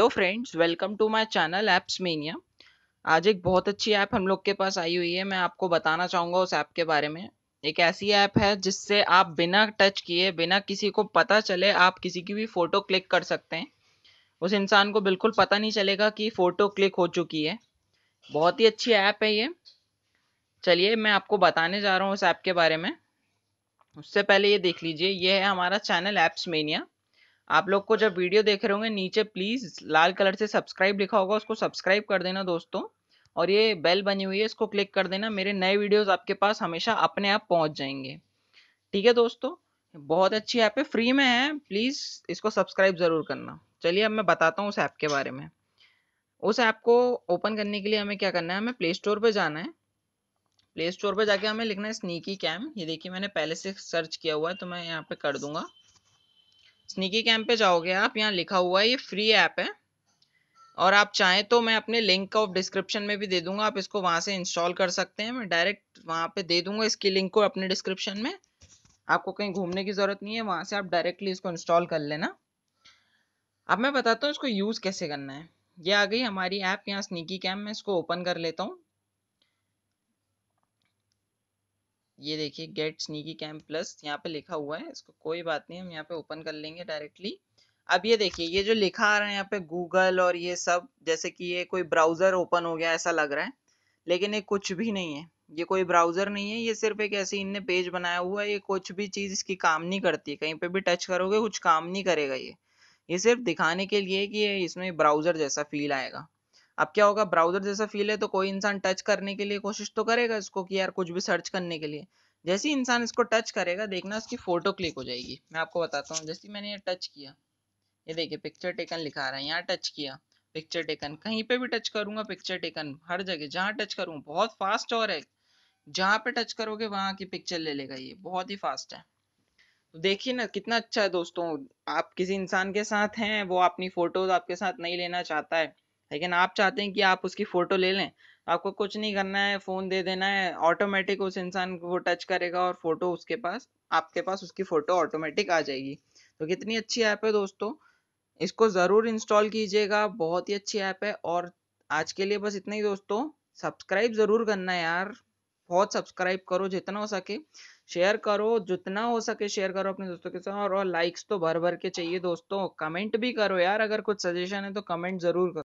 hello friends welcome to my channel Apps Mania आज एक बहुत अच्छी ऐप हम लोग के पास आई हुई है मैं आपको बताना चाहूँगा उस ऐप के बारे में एक ऐसी ऐप है जिससे आप बिना टच किए बिना किसी को पता चले आप किसी की भी फ़ोटो क्लिक कर सकते हैं उस इंसान को बिल्कुल पता नहीं चलेगा कि फ़ोटो क्लिक हो चुकी है बहुत ही अच्छी ऐप है ये चलिए मैं आपको बताने जा रहा हूँ उस ऐप के बारे में उससे पहले ये देख लीजिए ये है हमारा चैनल ऐप्स मेनिया आप लोग को जब वीडियो देख रहे होंगे नीचे प्लीज लाल कलर से सब्सक्राइब लिखा होगा उसको सब्सक्राइब कर देना दोस्तों और ये बेल बनी हुई है इसको क्लिक कर देना मेरे नए वीडियोस आपके पास हमेशा अपने आप पहुंच जाएंगे ठीक है दोस्तों बहुत अच्छी ऐप है फ्री में है प्लीज़ इसको सब्सक्राइब ज़रूर करना चलिए अब मैं बताता हूँ उस ऐप के बारे में उस ऐप को ओपन करने के लिए हमें क्या करना है हमें प्ले स्टोर पर जाना है प्ले स्टोर पर जाके हमें लिखना है स्नीकी कैम ये देखिए मैंने पहले से सर्च किया हुआ है तो मैं यहाँ पे कर दूंगा स्निकी कैम पे जाओगे आप यहाँ लिखा हुआ है ये फ्री ऐप है और आप चाहें तो मैं अपने लिंक ऑफ डिस्क्रिप्शन में भी दे दूंगा आप इसको वहाँ से इंस्टॉल कर सकते हैं मैं डायरेक्ट वहाँ पे दे दूंगा इसकी लिंक को अपने डिस्क्रिप्शन में आपको कहीं घूमने की ज़रूरत नहीं है वहाँ से आप डायरेक्टली इसको इंस्टॉल कर लेना अब मैं बताता हूँ इसको यूज़ कैसे करना है ये आ गई हमारी ऐप यहाँ स्निकी कैम मैं इसको ओपन कर लेता हूँ ये देखिए गेट स्नीकी कैम्प प्लस यहाँ पे लिखा हुआ है इसको कोई बात नहीं हम यहाँ पे ओपन कर लेंगे डायरेक्टली अब ये देखिए ये जो लिखा आ रहा है यहाँ पे गूगल और ये सब जैसे कि ये कोई ब्राउजर ओपन हो गया ऐसा लग रहा है लेकिन ये कुछ भी नहीं है ये कोई ब्राउजर नहीं है ये सिर्फ एक ऐसे इनने पेज बनाया हुआ है ये कुछ भी चीज इसकी काम नहीं करती कहीं पे भी टच करोगे कुछ काम नहीं करेगा ये ये सिर्फ दिखाने के लिए कि इसमें ब्राउजर जैसा फील आएगा अब क्या होगा ब्राउजर जैसा फील है तो कोई इंसान टच करने के लिए कोशिश तो करेगा इसको कि यार कुछ भी सर्च करने के लिए जैसे ही इंसान इसको टच करेगा देखना उसकी फ़ोटो क्लिक हो जाएगी मैं आपको बताता हूँ जैसे मैंने ये टच किया ये देखिए पिक्चर टेकन लिखा रहा है यहाँ टच किया पिक्चर टेकन कहीं पे भी टच करूंगा पिक्चर टेकन हर जगह जहाँ टच करूँ बहुत फास्ट और है जहाँ पे टच करोगे वहाँ की पिक्चर ले लेगा ये बहुत ही फास्ट है तो देखिए ना कितना अच्छा है दोस्तों आप किसी इंसान के साथ हैं वो अपनी फ़ोटोज़ आपके साथ नहीं लेना चाहता है लेकिन आप चाहते हैं कि आप उसकी फ़ोटो ले लें आपको कुछ नहीं करना है फ़ोन दे देना है ऑटोमेटिक उस इंसान को टच करेगा और फ़ोटो उसके पास आपके पास उसकी फ़ोटो ऑटोमेटिक आ जाएगी तो कितनी अच्छी ऐप है दोस्तों इसको ज़रूर इंस्टॉल कीजिएगा बहुत ही अच्छी ऐप है और आज के लिए बस इतना ही दोस्तों सब्सक्राइब ज़रूर करना यार बहुत सब्सक्राइब करो जितना हो सके शेयर करो जितना हो सके शेयर करो अपने दोस्तों के साथ और, और लाइक्स तो भर भर के चाहिए दोस्तों कमेंट भी करो यार अगर कुछ सजेशन है तो कमेंट ज़रूर करो